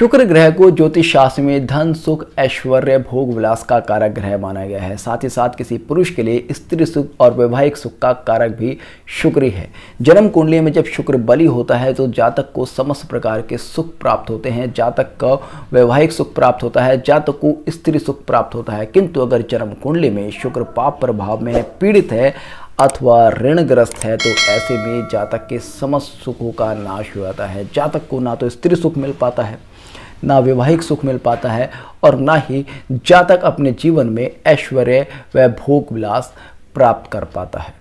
शुक्र ग्रह को ज्योतिष शास्त्र में धन सुख ऐश्वर्य भोग विलास का कारक ग्रह माना गया है साथ ही साथ किसी पुरुष के लिए स्त्री सुख और वैवाहिक सुख का कारक भी शुक्र है जन्म कुंडली में जब शुक्र बलि होता है तो जातक को समस्त प्रकार के सुख प्राप्त होते हैं जातक का वैवाहिक सुख प्राप्त होता है जातक को स्त्री सुख प्राप्त होता है किंतु अगर जन्म कुंडली में शुक्र पाप प्रभाव में पीड़ित है अथवा ऋणग्रस्त है तो ऐसे में जातक के समस्त सुखों का नाश हो जाता है जातक को ना तो स्त्री सुख मिल पाता है ना वैवाहिक सुख मिल पाता है और ना ही जातक अपने जीवन में ऐश्वर्य व भोग विलास प्राप्त कर पाता है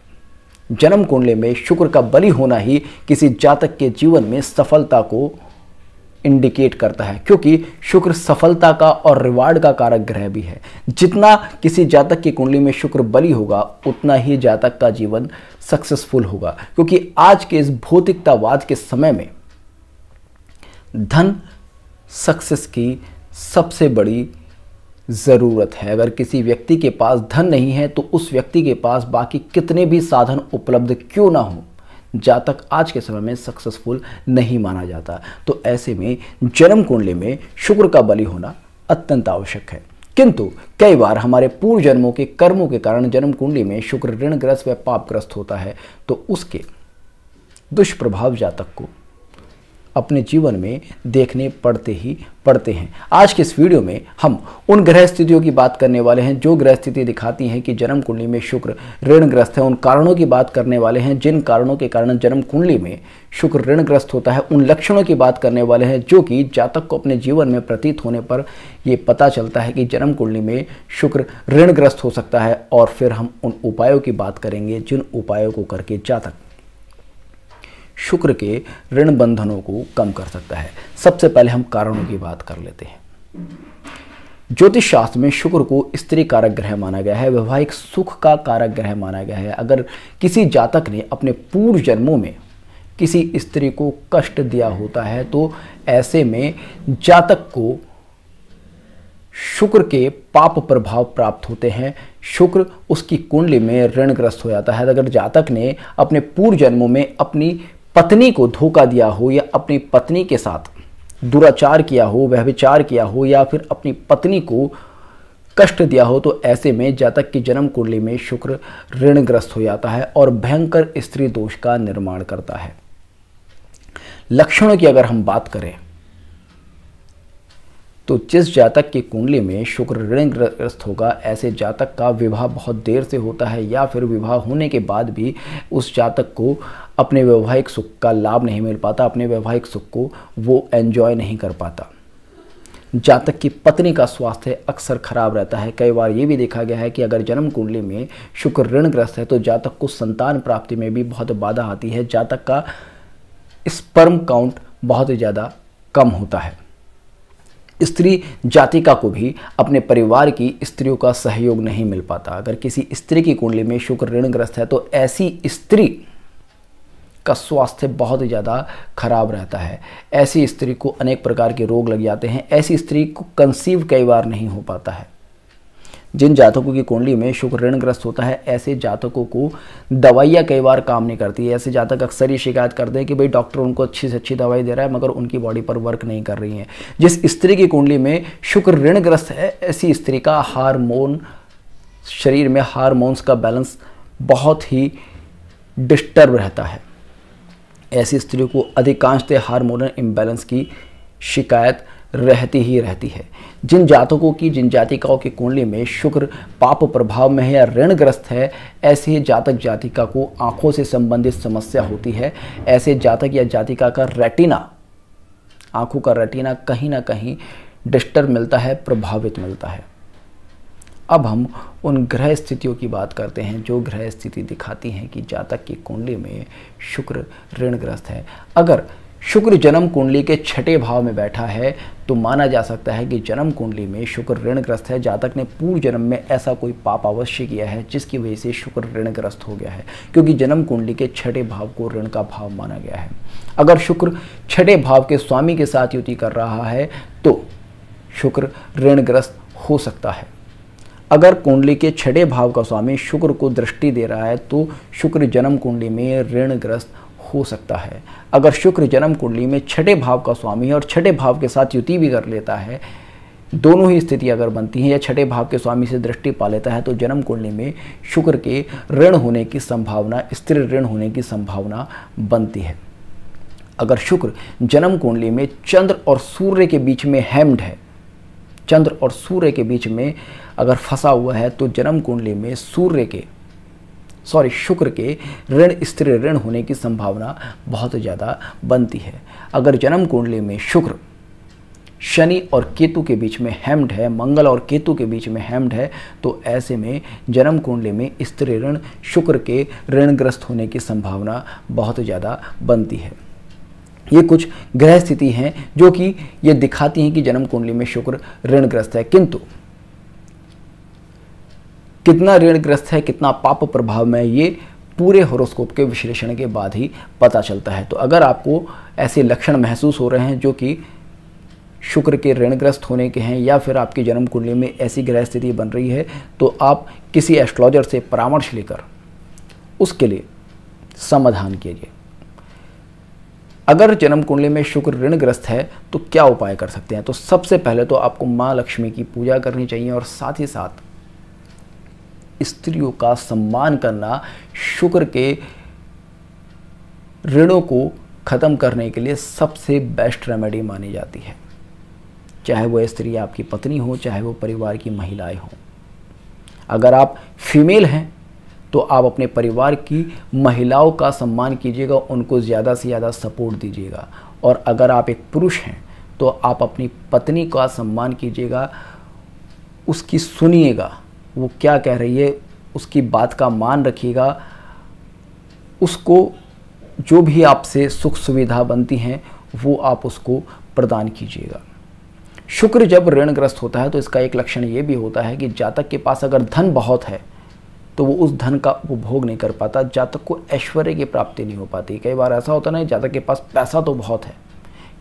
जन्म कुंडली में शुक्र का बलि होना ही किसी जातक के जीवन में सफलता को इंडिकेट करता है क्योंकि शुक्र सफलता का और रिवार्ड का कारक ग्रह भी है जितना किसी जातक की कुंडली में शुक्र बली होगा उतना ही जातक का जीवन सक्सेसफुल होगा क्योंकि आज के इस भौतिकतावाद के समय में धन सक्सेस की सबसे बड़ी ज़रूरत है अगर किसी व्यक्ति के पास धन नहीं है तो उस व्यक्ति के पास बाकी कितने भी साधन उपलब्ध क्यों ना हों जातक आज के समय में सक्सेसफुल नहीं माना जाता तो ऐसे में जन्म कुंडली में शुक्र का बलि होना अत्यंत आवश्यक है किंतु कई बार हमारे पूर्व जन्मों के कर्मों के कारण जन्म कुंडली में शुक्र ऋणग्रस्त व पापग्रस्त होता है तो उसके दुष्प्रभाव जातक को अपने जीवन में देखने पड़ते ही पड़ते हैं आज के इस वीडियो में हम उन ग्रह स्थितियों की बात करने वाले हैं जो ग्रह स्थिति दिखाती हैं कि जन्म कुंडली में शुक्र ऋणग्रस्त है उन कारणों की बात करने वाले हैं जिन कारणों के कारण जन्म कुंडली में शुक्र ऋणग्रस्त होता है उन लक्षणों की बात करने वाले हैं जो कि जातक को अपने जीवन में प्रतीत होने पर ये पता चलता है कि जन्म कुंडली में शुक्र ऋणग्रस्त हो सकता है और फिर हम उन उपायों की बात करेंगे जिन उपायों को करके जातक शुक्र के ऋण बंधनों को कम कर सकता है सबसे पहले हम कारणों की बात कर लेते हैं ज्योतिष शास्त्र में शुक्र को स्त्री कारक ग्रह माना गया है वैवाहिक सुख का कारक ग्रह माना गया है अगर किसी जातक ने अपने पूर्व जन्मों में किसी स्त्री को कष्ट दिया होता है तो ऐसे में जातक को शुक्र के पाप प्रभाव प्राप्त होते हैं शुक्र उसकी कुंडली में ऋणग्रस्त हो जाता है अगर जातक ने अपने पूर्व जन्मों में अपनी पत्नी को धोखा दिया हो या अपनी पत्नी के साथ दुराचार किया हो व्यभिचार किया हो या फिर अपनी पत्नी को कष्ट दिया हो तो ऐसे में जातक की जन्म कुंडली में शुक्र ऋणग्रस्त हो जाता है और भयंकर स्त्री दोष का निर्माण करता है लक्षणों की अगर हम बात करें तो जिस जातक की कुंडली में शुक्र ऋण ग्रस्त होगा ऐसे जातक का विवाह बहुत देर से होता है या फिर विवाह होने के बाद भी उस जातक को अपने वैवाहिक सुख का लाभ नहीं मिल पाता अपने वैवाहिक सुख को वो एन्जॉय नहीं कर पाता जातक की पत्नी का स्वास्थ्य अक्सर खराब रहता है कई बार ये भी देखा गया है कि अगर जन्म कुंडली में शुक्र ऋणग्रस्त है तो जातक को संतान प्राप्ति में भी बहुत बाधा आती है जातक का स्पर्म काउंट बहुत ज़्यादा कम होता है स्त्री जातिका को भी अपने परिवार की स्त्रियों का सहयोग नहीं मिल पाता अगर किसी स्त्री की कुंडली में शुक्र ऋणग्रस्त है तो ऐसी स्त्री का स्वास्थ्य बहुत ही ज़्यादा खराब रहता है ऐसी स्त्री को अनेक प्रकार के रोग लग जाते हैं ऐसी स्त्री को कंसीव कई बार नहीं हो पाता है जिन जातकों की कुंडली में शुक्र ऋणग्रस्त होता है ऐसे जातकों को दवाइयाँ कई बार काम नहीं करती है ऐसे जातक अक्सर ये शिकायत करते हैं कि भाई डॉक्टर उनको अच्छी से अच्छी दवाई दे रहा है मगर उनकी बॉडी पर वर्क नहीं कर रही है जिस स्त्री की कुंडली में शुक्र ऋणग्रस्त है ऐसी स्त्री का हारमोन शरीर में हारमोन्स का बैलेंस बहुत ही डिस्टर्ब रहता है ऐसी स्त्रियों को अधिकांशतः हारमोनल इम्बैलेंस की शिकायत रहती ही रहती है जिन जातकों की जिन जातिकाओं की कुंडली में शुक्र पाप प्रभाव में है या ऋणग्रस्त है ऐसे जातक जातिका को आंखों से संबंधित समस्या होती है ऐसे जातक या जातिका का रेटिना आंखों का रेटिना कहीं ना कहीं डिस्टर्ब मिलता है प्रभावित मिलता है अब हम उन ग्रह स्थितियों की बात करते हैं जो ग्रह स्थिति दिखाती हैं कि जातक की कुंडली में शुक्र ऋणग्रस्त है अगर शुक्र जन्म कुंडली के छठे भाव में बैठा है तो माना जा सकता है कि जन्म कुंडली में शुक्र ऋणग्रस्त है जातक ने पूर्व जन्म में ऐसा कोई पाप अवश्य किया है जिसकी वजह से शुक्र ऋणग्रस्त हो गया है क्योंकि जन्म कुंडली के छठे भाव को ऋण का भाव माना गया है अगर शुक्र छठे भाव के स्वामी के साथ युति कर रहा है तो शुक्र ऋणग्रस्त हो सकता है अगर कुंडली के छठे भाव का स्वामी शुक्र को दृष्टि दे रहा है तो शुक्र जन्म कुंडली में ऋणग्रस्त हो सकता है अगर शुक्र जन्म कुंडली में छठे भाव का स्वामी है और छठे भाव के साथ युति भी कर लेता है दोनों ही स्थिति अगर बनती है या छठे भाव के स्वामी से दृष्टि पा लेता है तो जन्म कुंडली में शुक्र के ऋण होने की संभावना स्त्री ऋण होने की संभावना बनती है अगर शुक्र जन्म कुंडली में चंद्र और सूर्य के बीच में हेम्ड है चंद्र और सूर्य के बीच में अगर फंसा हुआ है तो जन्म कुंडली में सूर्य के सॉरी शुक्र के ऋण स्त्री ऋण होने की संभावना बहुत ज़्यादा बनती है अगर जन्म कुंडली में शुक्र शनि और केतु के बीच में हेम्ड है मंगल और केतु के बीच में हेम्ड है तो ऐसे में जन्म कुंडली में स्त्री ऋण शुक्र के ऋणग्रस्त होने की संभावना बहुत ज़्यादा बनती है ये कुछ ग्रह स्थिति हैं जो कि ये दिखाती हैं कि जन्म कुंडली में शुक्र ऋणग्रस्त है किंतु कितना ऋणग्रस्त है कितना पाप प्रभाव में ये पूरे होरोस्कोप के विश्लेषण के बाद ही पता चलता है तो अगर आपको ऐसे लक्षण महसूस हो रहे हैं जो कि शुक्र के ऋणग्रस्त होने के हैं या फिर आपकी जन्म कुंडली में ऐसी ग्रह स्थिति बन रही है तो आप किसी एस्ट्रोलॉजर से परामर्श लेकर उसके लिए समाधान कीजिए अगर जन्म कुंडली में शुक्र ऋणग्रस्त है तो क्या उपाय कर सकते हैं तो सबसे पहले तो आपको माँ लक्ष्मी की पूजा करनी चाहिए और साथ ही साथ स्त्रियों का सम्मान करना शुक्र के ऋणों को ख़त्म करने के लिए सबसे बेस्ट रेमेडी मानी जाती है चाहे वो स्त्री आपकी पत्नी हो चाहे वो परिवार की महिलाएं हो अगर आप फीमेल हैं तो आप अपने परिवार की महिलाओं का सम्मान कीजिएगा उनको ज़्यादा से ज़्यादा सपोर्ट दीजिएगा और अगर आप एक पुरुष हैं तो आप अपनी पत्नी का सम्मान कीजिएगा उसकी सुनिएगा वो क्या कह रही है उसकी बात का मान रखिएगा उसको जो भी आपसे सुख सुविधा बनती हैं वो आप उसको प्रदान कीजिएगा शुक्र जब ऋणग्रस्त होता है तो इसका एक लक्षण ये भी होता है कि जातक के पास अगर धन बहुत है तो वो उस धन का उपभोग नहीं कर पाता जातक को ऐश्वर्य की प्राप्ति नहीं हो पाती कई बार ऐसा होता ना जातक के पास पैसा तो बहुत है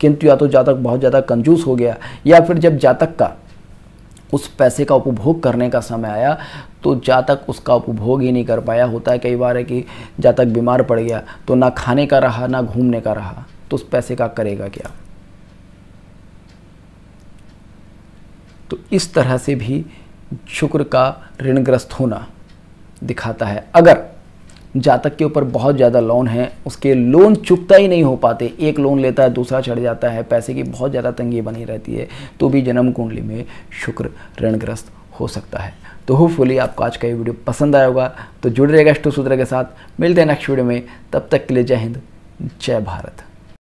किंतु या तो जातक बहुत ज़्यादा कंजूस हो गया या फिर जब जातक का उस पैसे का उपभोग करने का समय आया तो जा तक उसका उपभोग ही नहीं कर पाया होता है कई बार है कि जा तक बीमार पड़ गया तो ना खाने का रहा ना घूमने का रहा तो उस पैसे का करेगा क्या तो इस तरह से भी शुक्र का ऋणग्रस्त होना दिखाता है अगर जातक के ऊपर बहुत ज़्यादा लोन है उसके लोन चुकता ही नहीं हो पाते एक लोन लेता है दूसरा चढ़ जाता है पैसे की बहुत ज़्यादा तंगी बनी रहती है तो भी जन्म कुंडली में शुक्र ऋणग्रस्त हो सकता है तो होपफुली आपको आज का ये वीडियो पसंद आया होगा तो जुड़ रहेगा अष्टो सूत्र के साथ मिलते हैं नेक्स्ट वीडियो में तब तक के लिए जय हिंद जय भारत